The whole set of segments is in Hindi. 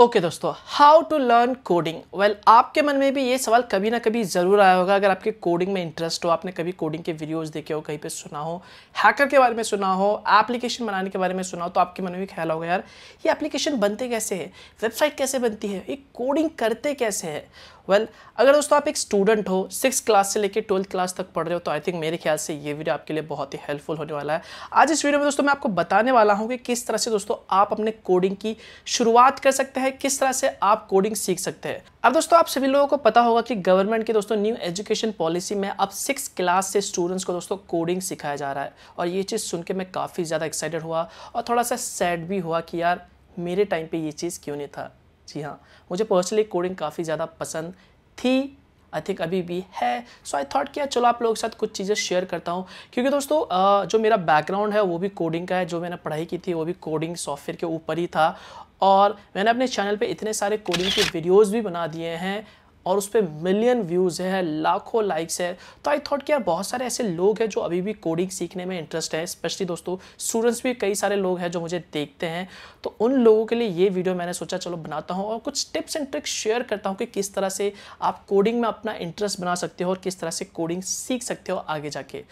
ओके okay दोस्तों how to learn coding well आपके मन में भी ये सवाल कभी ना कभी ज़रूर आया होगा अगर आपके कोडिंग में इंटरेस्ट हो आपने कभी कोडिंग के वीडियोस देखे हो कहीं पे सुना हो हैकर के बारे में सुना हो एप्लीकेशन बनाने के बारे में सुना हो तो आपके मन में भी ख्याल होगा यार ये एप्लीकेशन बनते कैसे है वेबसाइट कैसे बनती है ये कोडिंग करते कैसे है वेल well, अगर दोस्तों आप एक स्टूडेंट हो सिक्स क्लास से लेकर ट्वेल्थ क्लास तक पढ़ रहे हो तो आई थिंक मेरे ख्याल से ये वीडियो आपके लिए बहुत ही हेल्पफुल होने वाला है आज इस वीडियो में दोस्तों मैं आपको बताने वाला हूँ कि किस तरह से दोस्तों आप अपने कोडिंग की शुरुआत कर सकते हैं किस तरह से आप कोडिंग सीख सकते हैं अब दोस्तों आप सभी लोगों को पता होगा कि गवर्नमेंट की दोस्तों न्यू एजुकेशन पॉलिसी में अब सिक्स क्लास से स्टूडेंट्स को दोस्तों कोडिंग सिखाया जा रहा है और ये चीज़ सुन के मैं काफ़ी ज़्यादा एक्साइटेड हुआ और थोड़ा सा सैड भी हुआ कि यार मेरे टाइम पे ये चीज़ क्यों नहीं था जी हाँ मुझे पर्सनली कोडिंग काफ़ी ज़्यादा पसंद थी आई थिंक अभी भी है सो आई थॉट किया चलो आप लोगों के साथ कुछ चीज़ें शेयर करता हूँ क्योंकि दोस्तों जो मेरा बैकग्राउंड है वो भी कोडिंग का है जो मैंने पढ़ाई की थी वो भी कोडिंग सॉफ्टवेयर के ऊपर ही था और मैंने अपने चैनल पे इतने सारे कोडिंग के वीडियोस भी बना दिए हैं और उस पर मिलियन व्यूज़ है लाखों लाइक्स है तो आई थॉट कि यार बहुत सारे ऐसे लोग हैं जो अभी भी कोडिंग सीखने में इंटरेस्ट है स्पेशली दोस्तों स्टूडेंट्स भी कई सारे लोग हैं जो मुझे देखते हैं तो उन लोगों के लिए ये वीडियो मैंने सोचा चलो बनाता हूँ और कुछ टिप्स एंड ट्रिक्स शेयर करता हूँ कि किस तरह से आप कोडिंग में अपना इंटरेस्ट बना सकते हो और किस तरह से कोडिंग सीख सकते हो आगे जाके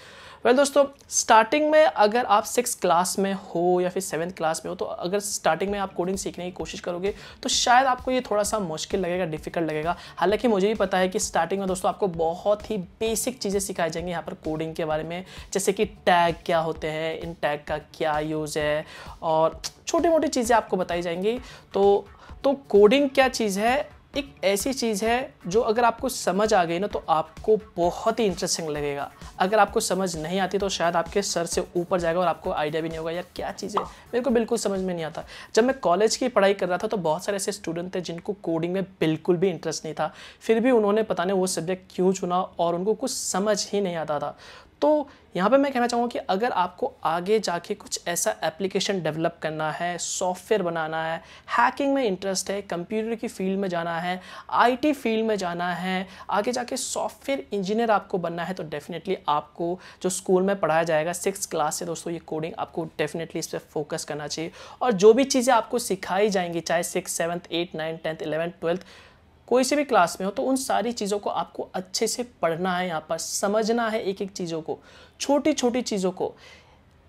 वेल well, दोस्तों स्टार्टिंग में अगर आप सिक्स क्लास में हो या फिर सेवन्थ क्लास में हो तो अगर स्टार्टिंग में आप कोडिंग सीखने की कोशिश करोगे तो शायद आपको ये थोड़ा सा मुश्किल लगेगा डिफिकल्ट लगेगा हालांकि कि मुझे भी पता है कि स्टार्टिंग में दोस्तों आपको बहुत ही बेसिक चीज़ें सिखाई जाएंगी यहाँ पर कोडिंग के बारे में जैसे कि टैग क्या होते हैं इन टैग का क्या यूज़ है और छोटी मोटी चीज़ें आपको बताई जाएंगी तो तो कोडिंग क्या चीज़ है एक ऐसी चीज़ है जो अगर आपको समझ आ गई ना तो आपको बहुत ही इंटरेस्टिंग लगेगा अगर आपको समझ नहीं आती तो शायद आपके सर से ऊपर जाएगा और आपको आइडिया भी नहीं होगा यार क्या चीज़ है मेरे को बिल्कुल समझ में नहीं आता जब मैं कॉलेज की पढ़ाई कर रहा था तो बहुत सारे ऐसे स्टूडेंट थे जिनको कोडिंग में बिल्कुल भी इंटरेस्ट नहीं था फिर भी उन्होंने पता नहीं वो सब्जेक्ट क्यों चुना और उनको कुछ समझ ही नहीं आता था तो यहाँ पे मैं कहना चाहूँगा कि अगर आपको आगे जाके कुछ ऐसा एप्लीकेशन डेवलप करना है सॉफ्टवेयर बनाना है हैकिंग में इंटरेस्ट है कंप्यूटर की फील्ड में जाना है आईटी फील्ड में जाना है आगे जाके सॉफ्टवेयर इंजीनियर आपको बनना है तो डेफिनेटली आपको जो स्कूल में पढ़ाया जाएगा सिक्स क्लास से दोस्तों ये कोडिंग आपको डेफिनेटली इस पर फोकस करना चाहिए और जो भी चीज़ें आपको सिखाई जाएंगी चाहे six seventh eight ninth tenth eleventh twelfth कोई से भी क्लास में हो तो उन सारी चीज़ों को आपको अच्छे से पढ़ना है यहाँ पर समझना है एक एक चीज़ों को छोटी छोटी चीज़ों को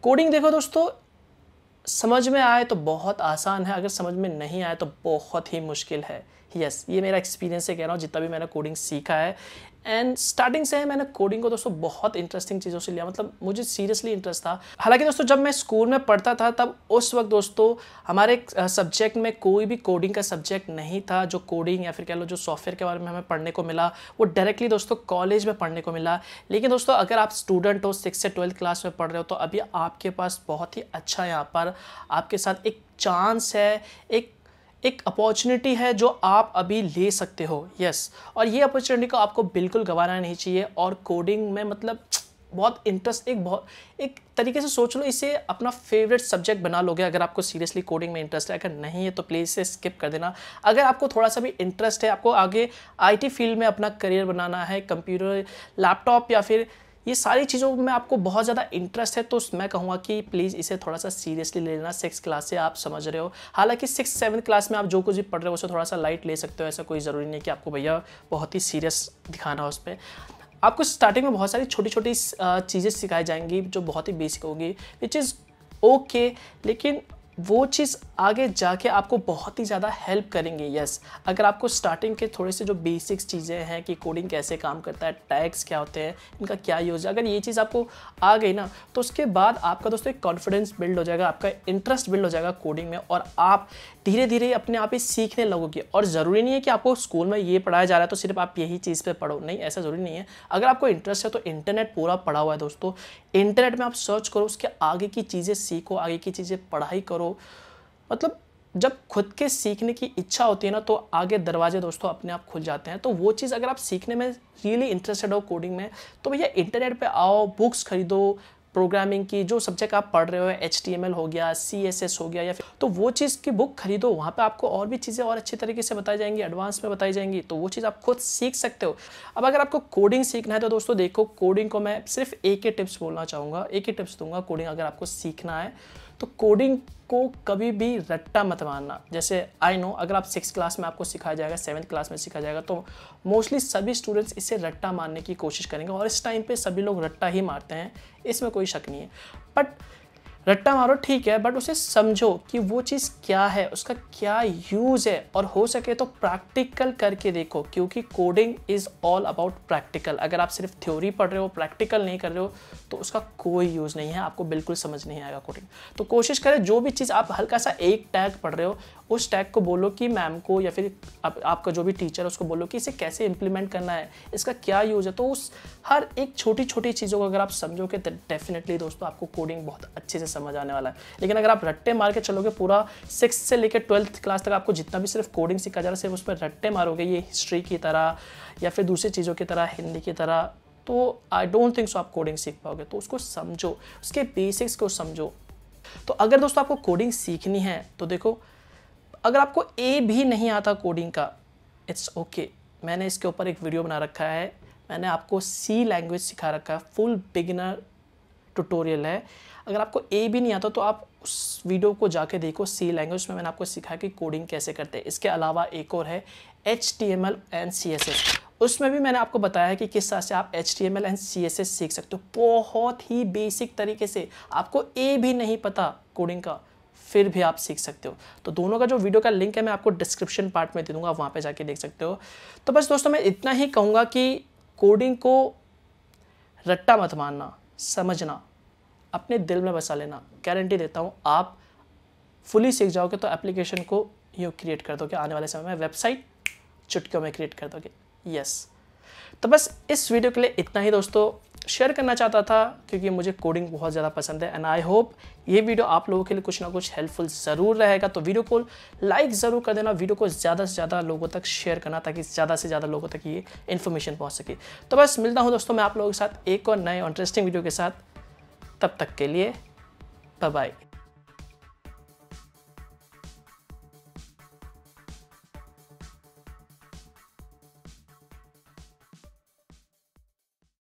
कोडिंग देखो दोस्तों समझ में आए तो बहुत आसान है अगर समझ में नहीं आए तो बहुत ही मुश्किल है यस yes, ये मेरा एक्सपीरियंस है कह रहा हूँ जितना भी मैंने कोडिंग सीखा है एंड स्टार्टिंग से मैंने कोडिंग को दोस्तों बहुत इंटरेस्टिंग चीज़ों से लिया मतलब मुझे सीरियसली इंटरेस्ट था हालांकि दोस्तों जब मैं स्कूल में पढ़ता था तब उस वक्त दोस्तों हमारे सब्जेक्ट में कोई भी कोडिंग का सब्जेक्ट नहीं था जो कोडिंग या फिर कह लो जो सॉफ्टवेयर के बारे में हमें पढ़ने को मिला वो डायरेक्टली दोस्तों कॉलेज में पढ़ने को मिला लेकिन दोस्तों अगर आप स्टूडेंट हो सिक्स से ट्वेल्थ क्लास में पढ़ रहे हो तो अभी आपके पास बहुत ही अच्छा यहाँ पर आपके साथ एक चांस है एक एक अपॉर्चुनिटी है जो आप अभी ले सकते हो यस और ये अपॉर्चुनिटी को आपको बिल्कुल गंवाना नहीं चाहिए और कोडिंग में मतलब बहुत इंटरेस्ट एक बहुत एक तरीके से सोच लो इसे अपना फेवरेट सब्जेक्ट बना लोगे अगर आपको सीरियसली कोडिंग में इंटरेस्ट है अगर नहीं है तो प्लीज़ इसे स्किप कर देना अगर आपको थोड़ा सा भी इंटरेस्ट है आपको आगे आईटी फील्ड में अपना करियर बनाना है कंप्यूटर लैपटॉप या फिर ये सारी चीज़ों में आपको बहुत ज़्यादा इंटरेस्ट है तो मैं कहूँगा कि प्लीज़ इसे थोड़ा सा सीरियसली ले लेना सिक्स क्लास से आप समझ रहे हो हालांकि सिक्स सेवन्थ क्लास में आप जो कुछ भी पढ़ रहे हो उसे थोड़ा सा लाइट ले सकते हो ऐसा कोई ज़रूरी नहीं कि आपको भैया बहुत ही सीरियस दिखाना हो उस पर आपको स्टार्टिंग में बहुत सारी छोटी छोटी चीज़ें सिखाई जाएंगी जो बहुत ही बेसिक होगी विच इज़ ओके लेकिन वो चीज़ आगे जाके आपको बहुत ही ज़्यादा हेल्प करेंगे यस अगर आपको स्टार्टिंग के थोड़े से जो बेसिक्स चीज़ें हैं कि कोडिंग कैसे काम करता है टैग्स क्या होते हैं इनका क्या यूज है अगर ये चीज़ आपको आ गई ना तो उसके बाद आपका दोस्तों एक कॉन्फिडेंस बिल्ड हो जाएगा आपका इंटरेस्ट बिल्ड हो जाएगा कोडिंग में और आप धीरे धीरे अपने आप ही सीखने लगोगे और ज़रूरी नहीं है कि आपको स्कूल में ये पढ़ाया जा रहा है तो सिर्फ आप यही चीज़ पर पढ़ो नहीं ऐसा ज़रूरी नहीं है अगर आपको इंटरेस्ट है तो इंटरनेट पूरा पढ़ा हुआ है दोस्तों इंटरनेट में आप सर्च करो उसके आगे की चीज़ें सीखो आगे की चीज़ें पढ़ाई करो करो मतलब जब खुद के सीखने की इच्छा होती है ना तो आगे दरवाजे दोस्तों अपने आप खुल जाते हैं तो वो चीज़ अगर आप सीखने में रियली इंटरेस्टेड हो कोडिंग में तो भैया इंटरनेट पे आओ बुक्स खरीदो प्रोग्रामिंग की जो सब्जेक्ट आप पढ़ रहे हो एच हो गया सी हो गया या फिर तो वो चीज़ की बुक खरीदो वहाँ पे आपको और भी चीज़ें और अच्छी तरीके से बताई जाएंगी एडवांस में बताई जाएंगी तो वो चीज़ आप खुद सीख सकते हो अब अगर आपको कोडिंग सीखना है तो दोस्तों देखो कोडिंग को मैं सिर्फ एक ही टिप्स बोलना चाहूँगा एक ही टिप्स दूंगा कोडिंग अगर आपको सीखना है तो कोडिंग को कभी भी रट्टा मत मानना जैसे आई नो अगर आप सिक्स क्लास में आपको सिखाया जाएगा सेवन्थ क्लास में सिखाया जाएगा तो मोस्टली सभी स्टूडेंट्स इसे रट्टा मारने की कोशिश करेंगे और इस टाइम पे सभी लोग रट्टा ही मारते हैं इसमें कोई शक नहीं है बट रट्टा मारो ठीक है बट उसे समझो कि वो चीज़ क्या है उसका क्या यूज़ है और हो सके तो प्रैक्टिकल करके देखो क्योंकि coding is all about practical अगर आप सिर्फ थ्योरी पढ़ रहे हो प्रैक्टिकल नहीं कर रहे हो तो उसका कोई यूज़ नहीं है आपको बिल्कुल समझ नहीं आएगा कोडिंग तो कोशिश करें जो भी चीज़ आप हल्का सा एक टैग पढ़ रहे हो उस टैग को बोलो कि मैम को या फिर आप, आपका जो भी टीचर है उसको बोलो कि इसे कैसे इम्प्लीमेंट करना है इसका क्या यूज़ है तो उस हर एक छोटी छोटी चीज़ों को अगर आप समझोगे तो डेफिनेटली दोस्तों आपको कोडिंग बहुत अच्छे से समझ आने वाला है लेकिन अगर आप रट्टे मार के चलोगे पूरा सिक्स से लेकर ट्वेल्थ क्लास तक आपको जितना भी सिर्फ कोडिंग सीखा जा रहा है सिर्फ उस पर रट्टे मारोगे ये हिस्ट्री की तरह या फिर दूसरी चीज़ों की तरह हिंदी की तरह तो आई डोंट थिंक सो आप कोडिंग सीख पाओगे तो उसको समझो उसके बेसिक्स को समझो तो अगर दोस्तों आपको कोडिंग सीखनी है तो देखो अगर आपको ए भी नहीं आता कोडिंग का इट्स ओके okay. मैंने इसके ऊपर एक वीडियो बना रखा है मैंने आपको सी लैंग्वेज सिखा रखा है फुल बिगिनर ट्यूटोरियल है अगर आपको ए भी नहीं आता तो आप उस वीडियो को जाके देखो सी लैंग्वेज में मैंने आपको सिखाया कि कोडिंग कैसे करते हैं इसके अलावा एक और है H T M L and C S S उसमें भी मैंने आपको बताया है कि किस तरह से आप H T M L and C S S सीख सकते हो बहुत ही बेसिक तरीके से आपको ए भी नहीं पता कोडिंग का फिर भी आप सीख सकते हो तो दोनों का जो वीडियो का लिंक है मैं आपको डिस्क्रिप्शन पार्ट में दे दूंगा आप वहाँ पर जाके देख सकते हो तो बस दोस्तों मैं इतना ही कहूँगा कि कोडिंग को रट्टा मत मानना समझना अपने दिल में बसा लेना गारंटी देता हूँ आप फुली सीख जाओगे तो एप्लीकेशन को यू क्रिएट कर दोगे आने वाले समय में वेबसाइट चुटकियों में क्रिएट कर दोगे यस तो बस इस वीडियो के लिए इतना ही दोस्तों शेयर करना चाहता था क्योंकि मुझे कोडिंग बहुत ज़्यादा पसंद है एंड आई होप ये वीडियो आप लोगों के लिए कुछ ना कुछ हेल्पफुल ज़रूर रहेगा तो वीडियो को लाइक ज़रूर कर देना वीडियो को ज़्यादा से ज़्यादा लोगों तक शेयर करना ताकि ज़्यादा से ज़्यादा लोगों तक ये इन्फॉर्मेशन पहुँच सके तो बस मिलता हूँ दोस्तों मैं आप लोगों के साथ एक और नए इंटरेस्टिंग वीडियो के साथ तब तक के लिए बाय